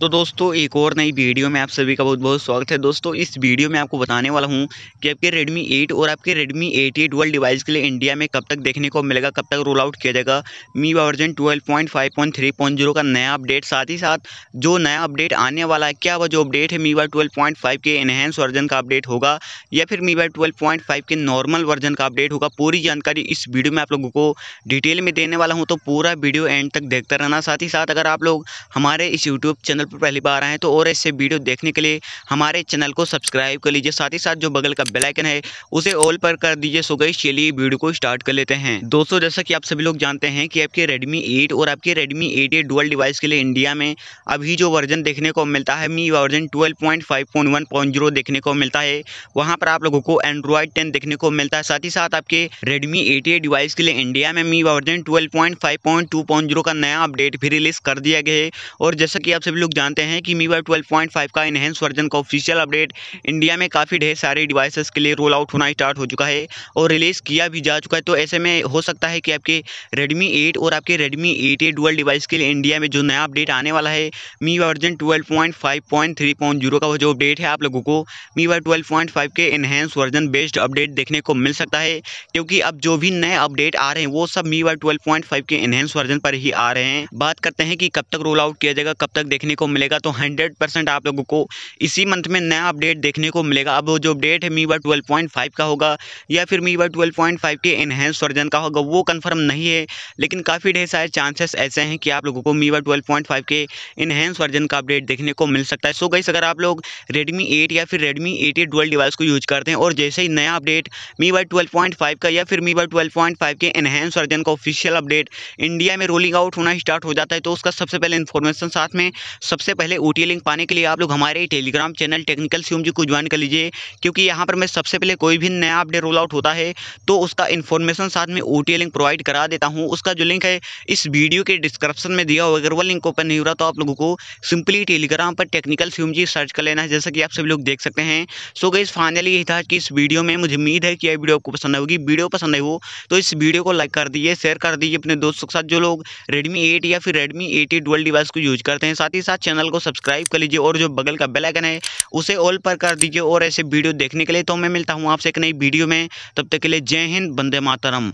तो दोस्तों एक और नई वीडियो में आप सभी का बहुत बहुत स्वागत है दोस्तों इस वीडियो में आपको बताने वाला हूँ कि आपके Redmi 8 और आपके Redmi 88 वर्ल्ड डिवाइस के लिए इंडिया में कब तक देखने को मिलेगा कब तक रोल आउट किया जाएगा मी वर्जन 12.5.3.0 का नया अपडेट साथ ही साथ जो नया अपडेट आने वाला है क्या वह जो अपडेट है मी वाई के इनहेंस वर्जन का अपडेट होगा या फिर मी वाई के नॉर्मल वर्जन का अपडेट होगा पूरी जानकारी इस वीडियो में आप लोगों को डिटेल में देने वाला हूँ तो पूरा वीडियो एंड तक देखते रहना साथ ही साथ अगर आप लोग हमारे इस यूट्यूब चैनल पर पहली बार आए हैं तो और ऐसे वीडियो देखने के लिए हमारे चैनल को सब्सक्राइब कर लीजिए साथ ही साथ जो बगल का बेलाइकन है उसे ऑल पर कर दीजिए सो गई चलिए वीडियो को स्टार्ट कर लेते हैं दोस्तों जैसा कि आप सभी लोग जानते हैं कि आपके रेडमी एट और आपके Redmi eight A dual device के लिए इंडिया में अभी जो वर्जन देखने को मिलता है मी वर्जन ट्वेल्व देखने को मिलता है वहाँ पर आप लोगों को एंड्रॉयड टेन देखने को मिलता है साथ ही साथ आपके रेडमी एट डिवाइस के लिए इंडिया में मी वर्जन ट्वेल्व का नया अपडेट भी रिलीज कर दिया गया है और जैसा कि आप सभी लोग जानते हैं कि मीवाई ट्वेल्व पॉइंट फाइव का इनहेंस वर्जन का ऑफिशियल अपडेट इंडिया में काफ़ी ढेर सारे डिवाइसेस के लिए रोल आउट होना स्टार्ट हो चुका है और रिलीज़ किया भी जा चुका है तो ऐसे में हो सकता है कि आपके रेडमी एट और आपके Redmi eight A dual device के लिए इंडिया में जो नया अपडेट आने वाला है मी वर्जन ट्वेल्व का वो जो अपडेट है आप लोगों को मी वाई के इनहेंस वर्जन बेस्ड अपडेट देखने को मिल सकता है क्योंकि अब जो भी नए अपडेट आ रहे हैं वो सब मी वाई के इनहेंस वर्जन पर ही आ रहे हैं बात करते हैं कि कब तक रोल आउट किया जाएगा कब तक देखने को मिलेगा तो हंड्रेड परसेंट आप लोगों को इसी मंथ में नया अपडेट देखने को मिलेगा अब जो अपडेट है मीवा ट्वेल्व पॉइंट फाइव का होगा या फिर मीवा ट्वेल्व पॉइंट फाइव के इनहेंस वर्जन का होगा वो कन्फर्म नहीं है लेकिन काफ़ी ढेर सारे चांसेस ऐसे हैं कि आप लोगों को मीवा ट्वेल्व पॉइंट फाइव के इनहेंस वर्जन का अपडेट देखने को मिल सकता है सो गई अगर आप लोग रेडमी एट या फिर रेडमी एट ए डिवाइस को यूज करते हैं और जैसे ही नया update MIUI twelve point five का या फिर MIUI twelve point five के एनहेंस वर्जन का ऑफिशियल अपडेट इंडिया में रोलिंग आउट होना स्टार्ट हो जाता है तो उसका सबसे पहले इन्फॉर्मेशन साथ में सब सबसे पहले ओ लिंक पाने के लिए आप लोग हमारे Telegram channel technical CM ji को ज्वाइन कर लीजिए क्योंकि यहाँ पर मैं सबसे पहले कोई भी नया अपडेट रोल आउट होता है तो उसका इन्फॉर्मेशन साथ में ओ लिंक प्रोवाइड करा देता हूँ उसका जो लिंक है इस वीडियो के डिस्क्रिप्शन में दिया हुआ अगर वो लिंक ओपन नहीं हो रहा तो आप लोगों को सिंपली टेलीग्राम पर टेक्निकल सीएम जी सर्च कर लेना है जैसा कि आप सभी लोग देख सकते हैं सो गई फाइनली यही था कि इस वीडियो में मुझे उम्मीद है कि यह वीडियो आपको पसंद होगी वीडियो पसंद आई हो तो इस वीडियो को लाइक कर दीजिए शेयर कर दीजिए अपने दोस्तों के साथ जो लोग रेडमी एट या फिर रेडमी एटी डुअल डिवाइस को यूज करते हैं साथ ही साथ चैनल को सब्सक्राइब कर लीजिए और जो बगल का बेलाइकन है उसे ऑल पर कर दीजिए और ऐसे वीडियो देखने के लिए तो मैं मिलता हूँ आपसे एक नई वीडियो में तब तक के लिए जय हिंद बंदे मातरम